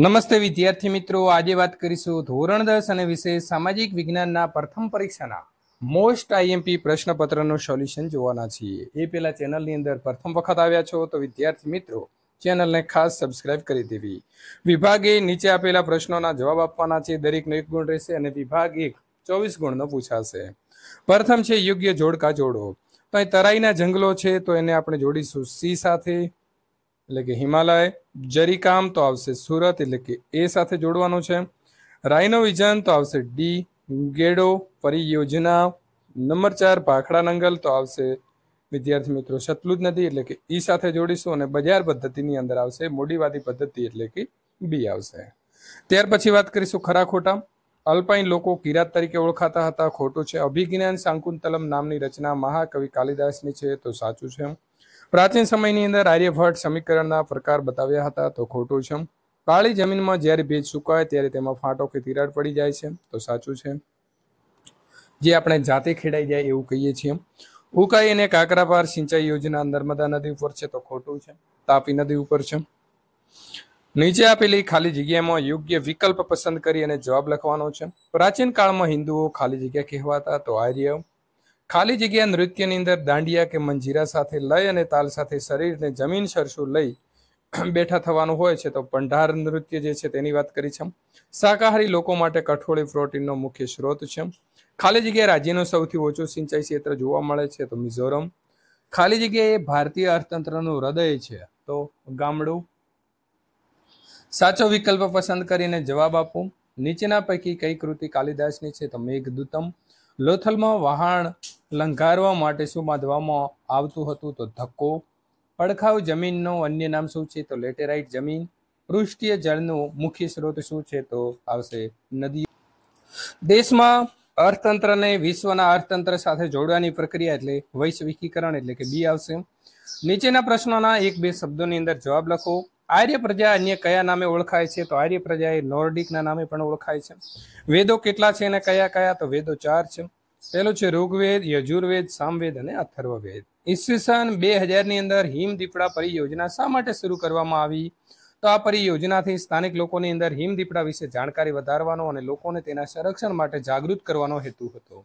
નમસ્તે વિદ્યાર્થી મિત્રો આજે વાત કરીશું ધોરણ દસ અને વિશે સામાજિક વિજ્ઞાનના પ્રથમ પરીક્ષાના મોસ્ટ આઈએમપી પ્રશ્નપત્રનું સોલ્યુશન જોવાના છીએ એ પહેલા ચેનલની અંદર પ્રથમ વખત આવ્યા છો તો વિદ્યાર્થી મિત્રો ચેનલને ખાસ સબસ્ક્રાઇબ કરી દેવી વિભાગે નીચે આપેલા પ્રશ્નોના જવાબ આપવાના છે દરેકનો એક ગુણ રહેશે અને વિભાગ એક ચોવીસ ગુણનો પૂછાશે પ્રથમ છે યોગ્ય જોડકા જોડો તો અહીં તરાઈના જંગલો છે તો એને આપણે જોડીશું સી સાથે એટલે કે હિમાલય જરીકામ તો આવશે સુરત એટલે કે એ સાથે જોડવાનું છે રાઇનોવિઝન તો આવશે ડી ગેડો પરિયોજના નંબર ચાર ભાખડા નંગલ તો આવશે વિદ્યાર્થી મિત્રો સતલુજ નદી એટલે કે ઈ સાથે જોડીશું અને બજાર પદ્ધતિની અંદર આવશે મોડીવાદી પદ્ધતિ એટલે કે બી આવશે ત્યાર પછી વાત કરીશું ખરા ખોટા અલ્પાઈન લોકો કિરાત તરીકે ઓળખાતા હતા ખોટું છે અભિજ્ઞાન શાંકુંતલમ નામની રચના મહાકવિ કાલિદાસની છે તો સાચું છે પ્રાચીન સમયની અંદર આર્યભટ્ટ સમીકરણના પ્રકાર બતાવ્યા હતા તો ખોટું છે કાળી જમીનમાં જ્યારે ભેજ સુકાય ત્યારે તેમાં ફાટો કે તિરાડ પડી જાય છે તો સાચું છે જે આપણે જાતે ખેડાઈ જાય એવું કહીએ છીએ ઉકાઈ અને કાકરાપાર સિંચાઈ યોજના નર્મદા નદી ઉપર છે તો ખોટું છે તાપી નદી ઉપર છે નીચે આપેલી ખાલી જગ્યામાં યોગ્ય વિકલ્પ પસંદ કરી અને જવાબ લખવાનો છે પ્રાચીન કાળમાં હિન્દુઓ ખાલી જગ્યા કહેવાતા તો આર્ય ખાલી જગ્યા નૃત્યની અંદર દાંડિયા કે મંજીરા સાથે લય અને તાલ સાથે શરીરને જમીન સરસું લઈ બેઠા થવાનું હોય છે તો ભંડાર નૃત્ય જે છે તેની વાત કરી છે શાકાહારી લોકો માટે કઠોળી પ્રોટીનનો મુખ્ય સ્ત્રોત છે ખાલી જગ્યાએ રાજ્યનું સૌથી ઓછું સિંચાઈ ક્ષેત્ર જોવા મળે છે તો મિઝોરમ ખાલી જગ્યા ભારતીય અર્થતંત્રનું હૃદય છે તો ગામડું સાચો વિકલ્પ પસંદ કરીને જવાબ આપો નીચેના પૈકી કઈ કૃતિ કાલિદાસની છે તો મેઘદૂતમ લોથલમાં વહાણ લંઘારવા માટે શું બાંધવામાં આવતું હતું તો ધક્કો પડખાવ જમીનનો અન્ય નામ શું છે તો લેટેરાઇટ જમીન પૃષ્ઠીય જળનું મુખ્ય સ્ત્રોત શું છે તો આવશે નદી દેશમાં અર્થતંત્રને વિશ્વના અર્થતંત્ર સાથે જોડવાની પ્રક્રિયા એટલે વૈશ્વિકીકરણ એટલે કે બી આવશે નીચેના પ્રશ્નોના એક બે શબ્દોની અંદર જવાબ લખો આર્ય પ્રજા અન્ય કયા નામે ઓળખાય છે તો આર્ય પ્રજા એ નોર્ડિકના નામે પણ ઓળખાય છે વેદો કેટલા છે અને કયા કયા તો વેદો ચાર છે પહેલો છે ઋગ્વેદ યજુર્વેદ સામવેદ અને અથર્વવેદ ઈસવીસન બે હજારની અંદર હિમ દીપડા પરિયોજના શા માટે શરૂ કરવામાં આવી તો આ પરિયોજનાથી સ્થાનિક લોકોની અંદર હિમ દીપડા વિશે જાણકારી વધારવાનો અને લોકોને તેના સંરક્ષણ માટે જાગૃત કરવાનો હેતુ હતો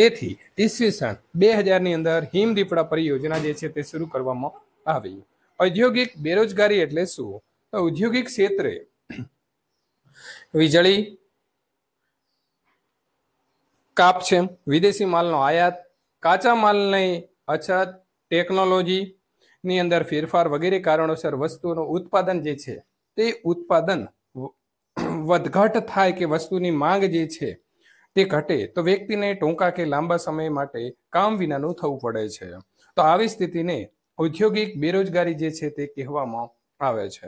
તેથી ઈસવીસન બે હજારની અંદર હિમ દીપડા પરિયોજના જે છે તે શરૂ કરવામાં આવી ઔદ્યોગિક બેરોજગારી એટલે શું તો ઔદ્યોગિક ક્ષેત્રે વીજળી કાપ છે વિદેશી માલનો આયાત કાચા માલની અછત ટેકનોલોજીની અંદર ફેરફાર વગેરે કારણોસર વસ્તુઓનું ઉત્પાદન જે છે તે ઉત્પાદન વધઘટ થાય કે વસ્તુની માંગ જે છે તે ઘટે તો વ્યક્તિને ટૂંકા કે લાંબા સમય માટે કામ વિનાનું થવું પડે છે તો આવી સ્થિતિને ઔદ્યોગિક બેરોજગારી જે છે તે કહેવામાં આવે છે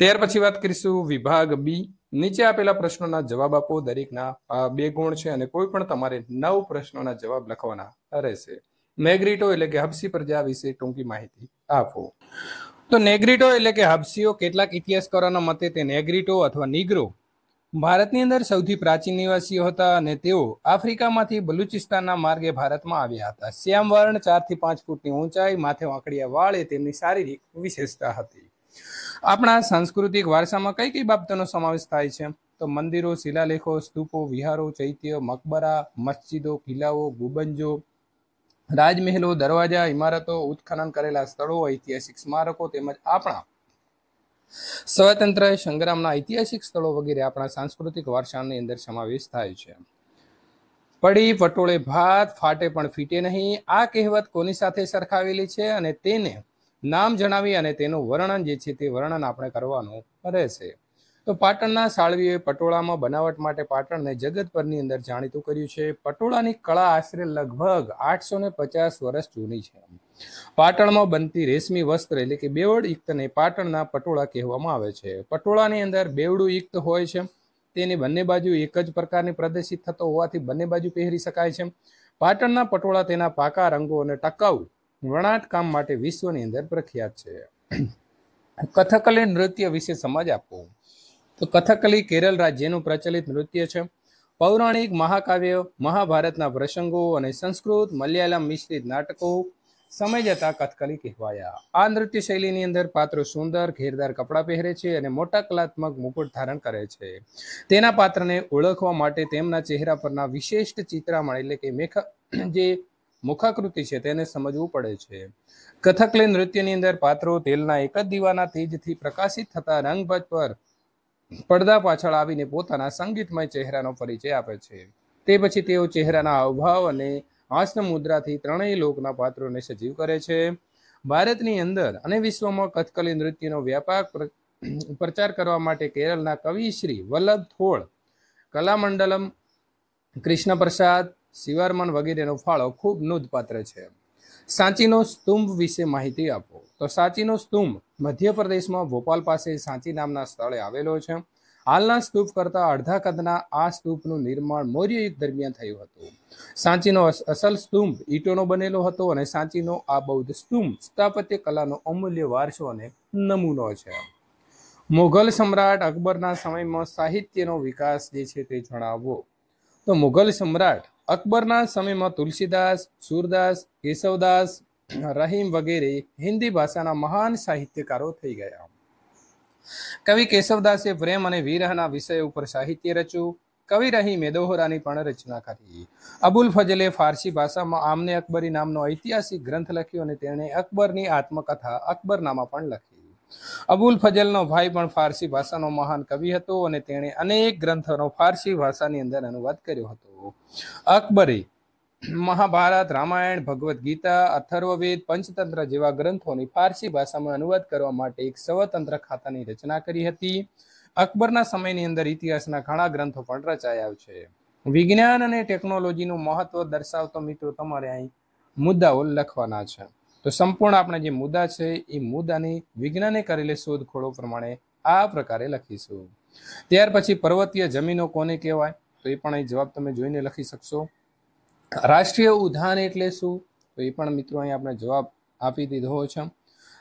ત્યાર પછી વાત કરીશું વિભાગ બી નીચે આપેલા પ્રશ્નોના જવાબ આપો દરેકના બે ગુણ છે અને કોઈ પણ તમારે નવ પ્રશ્નોના જવાબ લખવાના રહેશે મેગ્રીટો એટલે કે હબસી પ્રજા વિશે ટૂંકી માહિતી આપો તો નેગ્રીટો એટલે કે હબસીઓ કેટલાક ઇતિહાસકારોના મતે તે નેગ્રીટો અથવા નિગ્રો ભારતની અંદર સૌથી પ્રાચીન નિવાસીઓ હતા અને તેઓ આફ્રિકામાંથી બલુચિસ્તાનના માર્ગે ભારતમાં આવ્યા હતા શ્યામવર્ણ ચારથી પાંચ ફૂટની ઊંચાઈ માથે વાંકડિયા વાળ એ તેમની શારીરિક વિશેષતા હતી આપણા સાંસ્કૃતિક વારસામાં કઈ કઈ બાબતોનો સમાવેશ થાય છે તો મંદિરો શિલાલેખો સ્તૂપો વિહારો ચૈત્ય મકબરા મસ્જિદો કિલ્લાઓ ગુબંજો રાજમહેલો દરવાજા ઇમારતો ઉત્ખનન કરેલા સ્થળો ઐતિહાસિક સ્મારકો તેમજ આપણા સ્વતંત્ર સંગ્રામના ઐતિહાસિક સ્થળો વગેરે આપણા સાંસ્કૃતિક વારસાની અંદર સમાવેશ થાય છે પડી પટોળે ભાત ફાટે પણ ફીટે નહીં આ કહેવત કોની સાથે સરખાવેલી છે અને તેને નામ જણાવી અને તેનું વર્ણન જે છે તે વર્ણન આપણે કરવાનું રહેશે તો પાટણના સાળવીએ પટોળામાં બનાવટ માટે પાટણને જગતભરની અંદર જાણીતું કર્યું છે પટોળાની કળા આશરે લગભગ આઠસો ને પચાસ વર્ષ જૂની છે પાટણમાં બનતી રેશમી વસ્ત્ર એટલે કે બેવડ ઈક્તને પાટણના પટોળા કહેવામાં આવે છે પટોળાની અંદર બેવડું ઈક્ત હોય છે તેની બંને બાજુ એક જ પ્રકારની પ્રદર્શિત થતો હોવાથી બંને બાજુ પહેરી શકાય છે પાટણના પટોળા તેના પાકા રંગો અને ટકાઉ વણાટ કામ માટે વિશ્વની અંદર પ્રખ્યાત છે કથકલી નૃત્ય વિશે સમજ આપો તો કથકલી કેરળ રાજ્યનું પ્રચલિત નૃત્ય છે પૌરાણિક મહાકાવ્ય મહાભારતના પ્રસંગો અને સંસ્કૃત મલયાલમ મિશ્રિત નાટકો સમય જતા કથકલી કહેવાયા આ નૃત્ય શૈલીની અંદર પાત્રો સુંદર ઘેરદાર કપડાં પહેરે છે અને મોટા કલાત્મક મુકુટ ધારણ કરે છે તેના પાત્રને ઓળખવા માટે તેમના ચહેરા પરના વિશિષ્ટ ચિત્રામણ એટલે કે મેખ જે મુખાકૃતિ છે તેને સમજવું પડે છે કથકલી નૃત્યની અંદર પાત્રો તેલના એક જ દીવાના તેજથી પ્રકાશિત થતા રંગભજ પર પડદા પાછળ આવીને પોતાના સંગીતમય ચહેરાનો પરિચય આપે છે તે પછી તેઓ ચહેરાના અભાવ અને હાસ્ય મુદ્રાથી ત્રણેય લોકના પાત્રોને સજીવ કરે છે ભારતની અંદર અને વિશ્વમાં કથકલી નૃત્યનો વ્યાપક પ્રચાર કરવા માટે કેરળના કવિ શ્રી વલ્લભ થોળ કલામંડલમ કૃષ્ણ પ્રસાદ શિવારમન વગેરેનો ફાળો ખૂબ નોંધપાત્ર છે સાંચીનો સ્તુંભ વિશે માહિતી આપો તો સાંચીનો સ્તુંભ મધ્યપ્રદેશમાં ભોપાલ પાસે સાંચી નામના સ્થળે આવેલો છે હાલના સ્તૂપ કરતાં અડધા કદના આ સ્તૂપનું નિર્માણ મૌર્ય યુગ દરમિયાન થયું હતું સાંચીનો અસલ સ્તંભ ઈંટોનો બનેલો હતો અને સાંચીનો આ બૌદ્ધ સ્તૂપ સ્થાપત્ય કલાનો અમૂલ્ય વારસો અને નમૂનો છે મુઘલ સમ્રાટ અકબરના સમયમાં સાહિત્યનો વિકાસ જે છે તે જણાવવો તો મુઘલ સમ્રાટ અકબરના સમયમાં તુલસીદાસ સુરદાસ કેશવદાસ રહીમ વગેરે હિન્દી ભાષાના મહાન સાહિત્યકારો થઈ ગયા કવિ કેશવદાસે પ્રેમ અને વિરહના વિષય ઉપર સાહિત્ય રચ્યું કવિ રહીમે દોહરાની પણ રચના કરી અબુલ ફજલે ફારસી ભાષામાં આમને અકબરી નામનો ઐતિહાસિક ગ્રંથ લખ્યો અને તેણે અકબરની આત્મકથા અકબરનામા પણ લખી અબુલ ફજલનો ભાઈ પણ ફારસી ભાષાનો મહાન કવિ હતો અને તેણે અનેક ગ્રંથોનો ફારસી ભાષાની અંદર અનુવાદ કર્યો હતો અકબરે મહાભારત રામાયણ ભગવદ્ ગીતા અથર્વવેદ પંચતંત્ર જેવા ગ્રંથોની ફારસી ભાષામાં અનુવાદ કરવા માટે એક સ્વતંત્ર ખાતાની રચના કરી હતી અકબરના સમયની અંદર ઇતિહાસના ઘણા ગ્રંથો પણ રચાયા છે વિજ્ઞાન અને ટેકનોલોજીનું મહત્વ દર્શાવતો મિત્રો તમારે અહીં મુદ્દાઓ લખવાના છે તો સંપૂર્ણ આપણે જે મુદ્દા છે એ મુદ્દાની વિજ્ઞાને કરેલી શોધખોળો પ્રમાણે આ પ્રકારે લખીશું ત્યાર પછી પર્વતીય જમીનો કોને કહેવાય તો એ પણ એ જવાબ તમે જોઈને લખી શકશો રાષ્ટ્રીય ઉદ્યાન એટલે શું તો એ પણ મિત્રો અહીં આપણે જવાબ આપી દીધો છે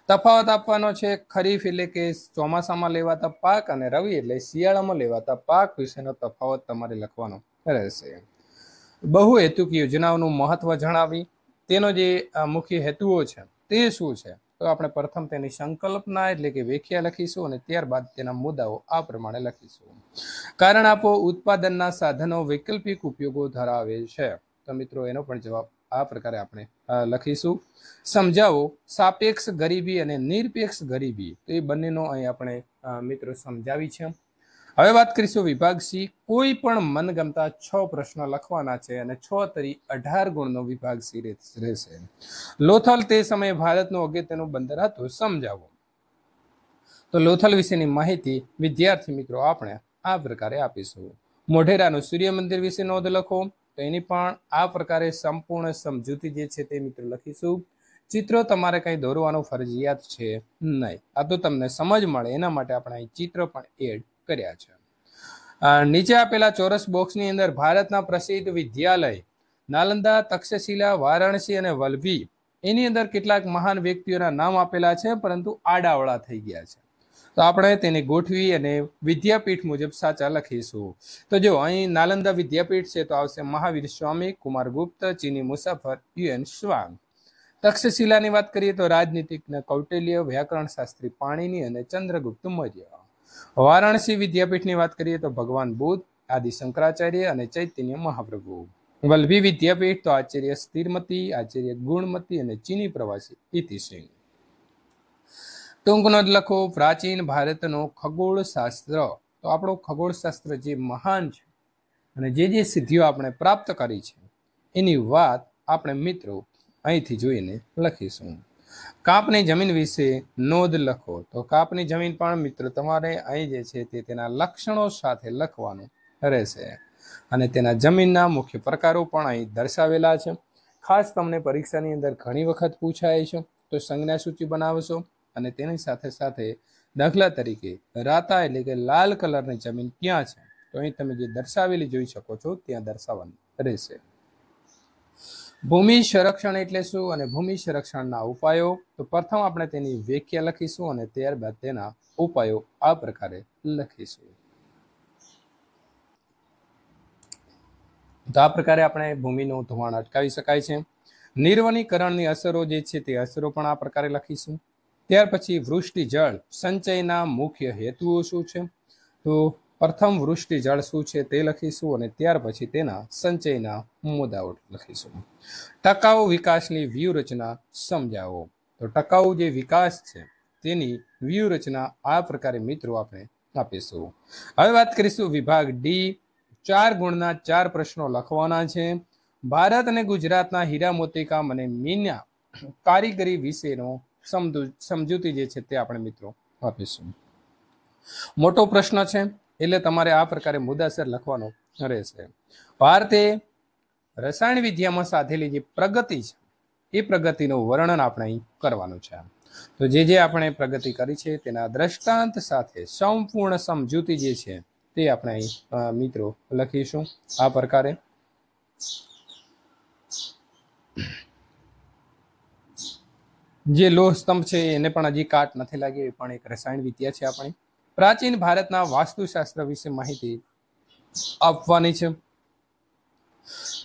તફાવત આપવાનો છે ખરીફ એટલે કે ચોમાસામાં લેવાતા પાક અને રવિ એટલે શિયાળામાં લેવાતા પાક વિશેનો તફાવત તમારે લખવાનો રહેશે બહુ હેતુક યોજનાઓનું મહત્વ જણાવી તેનો જે મુખ્ય હેતુઓ છે તે શું છે તો આપણે પ્રથમ તેની સંકલ્પના એટલે કે વ્યાખ્યા લખીશું અને ત્યારબાદ તેના મુદ્દાઓ આ પ્રમાણે લખીશું કારણ આપો ઉત્પાદનના સાધનો વૈકલ્પિક ઉપયોગો ધરાવે છે તો મિત્રો એનો પણ જવાબ આ પ્રકારે આપણે લખીશું સમજાવો સાપેક્ષ ગરીબી અને નિરપેક્ષ ગરીબી તો એ બંનેનો અહીં આપણે મિત્રો સમજાવી છે હવે વાત કરીશું વિભાગ સી કોઈ પણ મનગમતા છ પ્રશ્ન લખવાના છે અને છ તરી અઢાર ગુણનો વિભાગ સી રહેશે લોથલ તે સમયે ભારતનું અગત્યનું બંદર હતું સમજાવો તો લોથલ વિશેની માહિતી વિદ્યાર્થી મિત્રો આપણે આ પ્રકારે આપીશું મોઢેરાનું સૂર્ય મંદિર વિશે નોંધ લખો તો એની પણ આ પ્રકારે સંપૂર્ણ સમજૂતી જે છે તે મિત્રો લખીશું ચિત્રો તમારે કંઈ દોરવાનું ફરજિયાત છે નહીં આ તો તમને સમજ મળે એના માટે આપણે અહીં ચિત્ર પણ એડ કર્યા છે નીચે આપેલા ચોરસ બોક્સની અંદર ભારતના પ્રસિદ્ધ વિદ્યાલય નાલંદા તક્ષશિલા વારાણસી અને વલભી એની અંદર કેટલાક મહાન વ્યક્તિઓના નામ આપેલા છે પરંતુ આડાવળા થઈ ગયા છે તો આપણે તેને ગોઠવી અને વિદ્યાપીઠ મુજબ સાચા લખીશું તો જો અહીં નાલંદા વિદ્યાપીઠ છે તો આવશે મહાવીર સ્વામી કુમાર ગુપ્ત ચીની મુસાફર યુએન શ્વાંગ તક્ષશિલાની વાત કરીએ તો રાજનીતિક ને કૌટિલ્ય વ્યાકરણ શાસ્ત્રી પાણીની અને ચંદ્રગુપ્ત મૌર્ય વારાણસી વિદ્યાપીઠની વાત કરીએ તો ભગવાન બુદ્ધ આદિ શંકરાચાર્ય અને ચૈતન્ય મહાપ્રભુ વલ્લભી વિદ્યાપીઠ તો આચાર્ય સ્થિરમતી આચાર્ય ગુણમતી અને ચીની પ્રવાસી ઇતિસિંહ ટૂંક નોંધ લખો પ્રાચીન ભારતનો ખગોળશાસ્ત્ર તો આપણો ખગોળશાસ્ત્ર જે મહાન છે અને જે જે સિદ્ધિઓ આપણે પ્રાપ્ત કરી છે એની વાત આપણે મિત્રો અહીંથી જોઈને લખીશું કાપની જમીન વિશે નોંધ લખો તો કાપની જમીન પણ મિત્ર તમારે અહીં જે છે તે તેના લક્ષણો સાથે લખવાનું રહેશે અને તેના જમીનના મુખ્ય પ્રકારો પણ અહીં દર્શાવેલા છે ખાસ તમને પરીક્ષાની અંદર ઘણી વખત પૂછાય છે તો સંજ્ઞાસૂચિ બનાવશો અને તેની સાથે સાથે દાખલા તરીકે રાતા એટલે કે લાલ કલરની જમીન ક્યાં છે તો અહીં તમે જે દર્શાવેલી જોઈ શકો છો ત્યાં દર્શાવવાની રહેશે ભૂમિ સંરક્ષણ એટલે શું અને ભૂમિ સંરક્ષણના ઉપાયો તો પ્રથમ આપણે તેની વ્યાખ્યા લખીશું અને ત્યારબાદ તેના ઉપાયો આ પ્રકારે લખીશું તો આ પ્રકારે આપણે ભૂમિનું ધોવાણ અટકાવી શકાય છે નિર્વનીકરણની અસરો જે છે તે અસરો પણ આ પ્રકારે લખીશું ત્યાર પછી વૃષ્ટિ જળ સંચયના મુખ્ય હેતુઓ શું છે તો પ્રથમ વૃષ્ટિ જળ શું છે તે લખીશું અને ત્યાર પછી તેના સંચયના મુદ્દાઓ લખીશું ટકાઉ વિકાસની વ્યૂહરચના સમજાવો તો ટકાઉ જે વિકાસ છે તેની વ્યૂહરચના આ પ્રકારે મિત્રો આપણે આપીશું હવે વાત કરીશું વિભાગ ડી ચાર ગુણના ચાર પ્રશ્નો લખવાના છે ભારત અને ગુજરાતના હીરા મોતીકામ અને મીના કારીગરી વિશેનો સમજૂતી જે છે તે આપણે મિત્રો આપીશું મોટો પ્રશ્ન છે એટલે તમારે આ પ્રકારે મુદ્દાસર લખવાનો રહેશે ભારતે રસાયણ વિદ્યામાં સાધેલી જે પ્રગતિ છે એ પ્રગતિનું વર્ણન આપણે કરવાનું છે તો જે જે આપણે પ્રગતિ કરી છે તેના દ્રષ્ટાંત સાથે સંપૂર્ણ સમજૂતી જે છે તે આપણે મિત્રો લખીશું આ પ્રકારે જે લોહ સ્તંભ છે એને પણ હજી કાટ નથી લાગી એ પણ એક રસાયણ વિદ્યા છે આપણી પ્રાચીન ભારતના વાસ્તુશાસ્ત્ર વિશે માહિતી આપવાની છે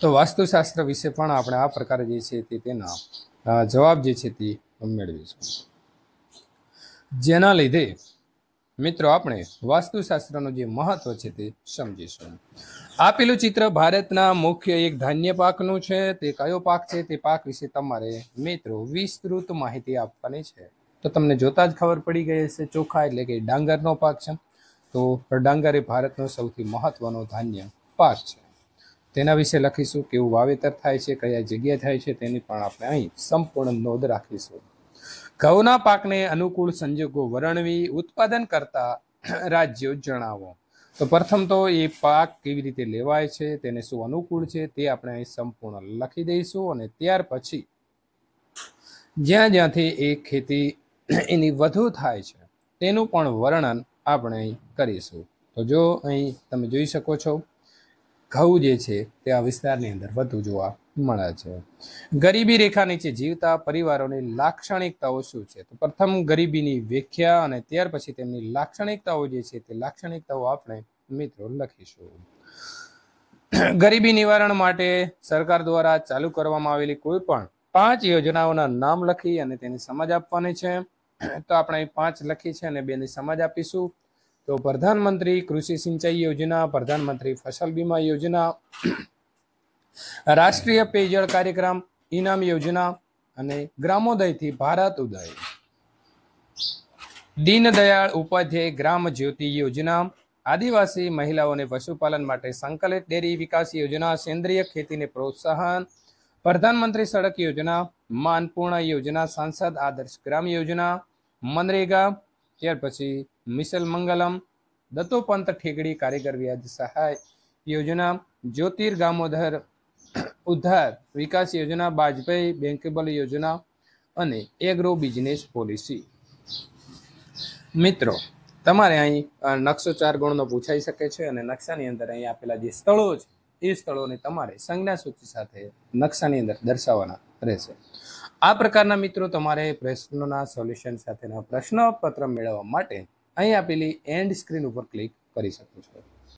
તો વાસ્તુશાસ્ત્ર વિશે પણ આપણે આ પ્રકારે જે છે તે તેના જવાબ જે છે તે મેળવીશું જેના લીધે મિત્રો આપણે વાસ્તુશાસ્ત્રનું જે મહત્વ છે તે સમજીશું આપેલું ચિત્ર ભારતના મુખ્ય એક ધાન્ય પાકનું છે તે કયો પાક છે તે પાક વિશે તમારે મિત્રો વિસ્તૃત માહિતી આપવાની છે તો તમને જોતા જ ખબર પડી ગઈ હશે ચોખા એટલે કે ડાંગરનો પાક છે તો ડાંગર એ ભારતનો સૌથી મહત્ત્વનો ધાન્ય પાક છે તેના વિશે લખીશું કેવું વાવેતર થાય છે કયા જગ્યાએ થાય છે તેની પણ આપણે અહીં સંપૂર્ણ નોંધ રાખીશું ઘઉંના પાકને અનુકૂળ સંજોગો વર્ણવી ઉત્પાદન કરતા રાજ્યો જણાવો તો પ્રથમ તો એ પાક કેવી રીતે લેવાય છે તેને શું અનુકૂળ છે તે આપણે અહીં સંપૂર્ણ લખી દઈશું અને ત્યાર પછી જ્યાં જ્યાંથી એ ખેતી એની વધુ થાય છે તેનું પણ વર્ણન આપણે કરીશું તો જો અહીં તમે જોઈ શકો છો ઘઉં જે છે તે આ વિસ્તારની અંદર વધુ જોવા મળે છે ગરીબી રેખા નીચે જીવતા પરિવારોની લાક્ષણિકતાઓ શું છે તો પ્રથમ ગરીબીની વ્યાખ્યા અને ત્યાર પછી તેમની લાક્ષણિકતાઓ જે છે તે લાક્ષણિકતાઓ આપણે મિત્રો લખીશું ગરીબી નિવારણ માટે સરકાર દ્વારા ચાલુ કરવામાં આવેલી કોઈ પણ પાંચ યોજનાઓના નામ લખી અને તેની સમજ આપવાની છે તો આપણે પાંચ લખી છે અને બેની સમજ આપીશું તો પ્રધાનમંત્રી કૃષિ સિંચાઈ યોજના પ્રધાનમંત્રી ફસલ બીમા યોજના રાષ્ટ્રીય પેયજળ કાર્યક્રમ ઇનામ યોજના અને ગ્રામોદયથી ભારત ઉદય દીનદયાળ ઉપાધ્યાય ગ્રામ જ્યોતિ યોજના આદિવાસી મહિલાઓને પશુપાલન માટે સંકલિત ડેરી વિકાસ યોજના સેન્દ્રીય ખેતીને પ્રોત્સાહન પ્રધાનમંત્રી સડક યોજના માનપૂર્ણ યોજના સાંસદ આદર્શ ગ્રામ યોજના મનરેગા ત્યાર પછી મિશલ મંગલમ દત્તોપંત ઠેકડી કારીગર વ્યાજ સહાય યોજના જ્યોતિર ગામોધર ઉદ્ધાર વિકાસ યોજના બાજપેયી બેંકેબલ યોજના અને એગ્રો બિઝનેસ પોલિસી મિત્રો તમારે અહીં નકશો ચાર ગુણનો પૂછાઈ શકે છે અને નકશાની અંદર અહીં આપેલા જે સ્થળો છે એ સ્થળોને તમારે સંજ્ઞા સૂચિ સાથે નકશાની અંદર દર્શાવવાના રહેશે આ પ્રકારના મિત્રો તમારે પ્રશ્નોના સોલ્યુશન સાથેના પ્રશ્નપત્ર મેળવવા માટે અહીં આપેલી એન્ડ સ્ક્રીન ઉપર ક્લિક કરી શકો છો